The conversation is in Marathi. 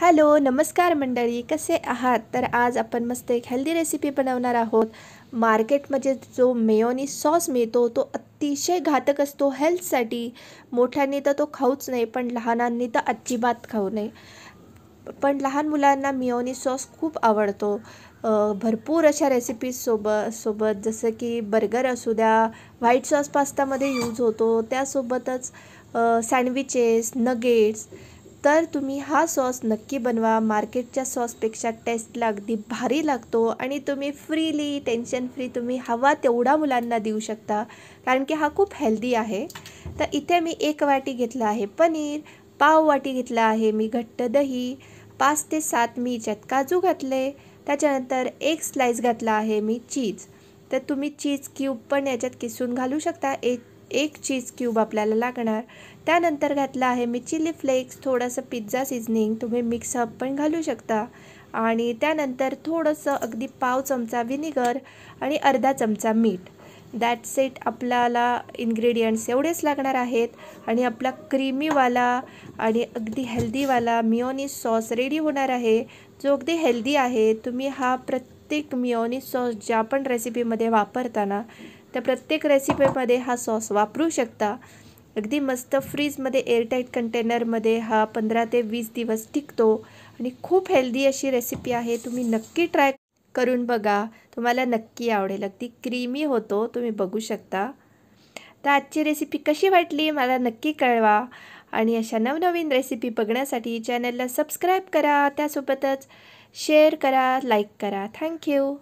हॅलो नमस्कार मंडळी कसे आहात तर आज आपण मस्त एक हेल्दी रेसिपी बनवणार आहोत मार्केटमध्ये जो मेयोनी सॉस मिळतो तो अतिशय घातक असतो हेल्थसाठी मोठ्यांनी तर तो खाऊच नाही पण लहानांनी तर अजिबात खाऊ नये पण लहान मुलांना मेयोनी सॉस खूप आवडतो भरपूर अशा रेसिपीजसोबत सोबत जसं की बर्गर असू द्या व्हाईट सॉस पास्तामध्ये यूज होतो त्यासोबतच सँडविचेस नगेट्स तर तुम्ही हा सॉस नक्की बनवा मार्केटच्या सॉसपेक्षा टेस्टला अगदी भारी लागतो आणि तुम्ही फ्रीली टेन्शन फ्री तुम्ही हवा तेवढा मुलांना देऊ शकता कारण की हा खूप हेल्दी आहे तर इथे मी एक वाटी घेतला आहे पनीर पाव वाटी घेतला आहे मी घट्ट दही पाच ते सात मी याच्यात काजू घातले त्याच्यानंतर एक स्लाईस घातला आहे मी चीज तर तुम्ही चीज क्यूब पण याच्यात किसून घालू शकता एक एक चीज क्यूब आपल्याला लागणार त्यानंतर घातला आहे मी चिली फ्लेक्स थोडंसं पिझ्झा सिझनिंग तुम्ही मिक्सअप पण घालू शकता आणि त्यानंतर थोडंसं अगदी पाव चमचा विनेगर आणि अर्धा चमचा मीठ दॅट सेट आपल्याला इन्ग्रेडियंट्स एवढेच लागणार आहेत आणि आपला क्रीमीवाला आणि अगदी हेल्दीवाला मिओनी सॉस रेडी होणार आहे जो अगदी हेल्दी आहे तुम्ही हा प्रत्येक मिओनी सॉस ज्या पण रेसिपीमध्ये वापरताना तर प्रत्येक रेसिपीमध्ये हा सॉस वापरू शकता अगदी मस्त फ्रीजमध्ये एअरटाईट कंटेनरमध्ये हा पंधरा ते वीस दिवस टिकतो आणि खूप हेल्दी अशी रेसिपी आहे तुम्ही नक्की ट्राय करून बघा तुम्हाला नक्की आवडेल अगदी क्रीमी होतो तुम्ही बघू शकता तर आजची रेसिपी कशी वाटली मला नक्की कळवा आणि अशा नवनवीन रेसिपी बघण्यासाठी चॅनलला सबस्क्राईब करा त्यासोबतच शेअर करा लाईक करा थँक्यू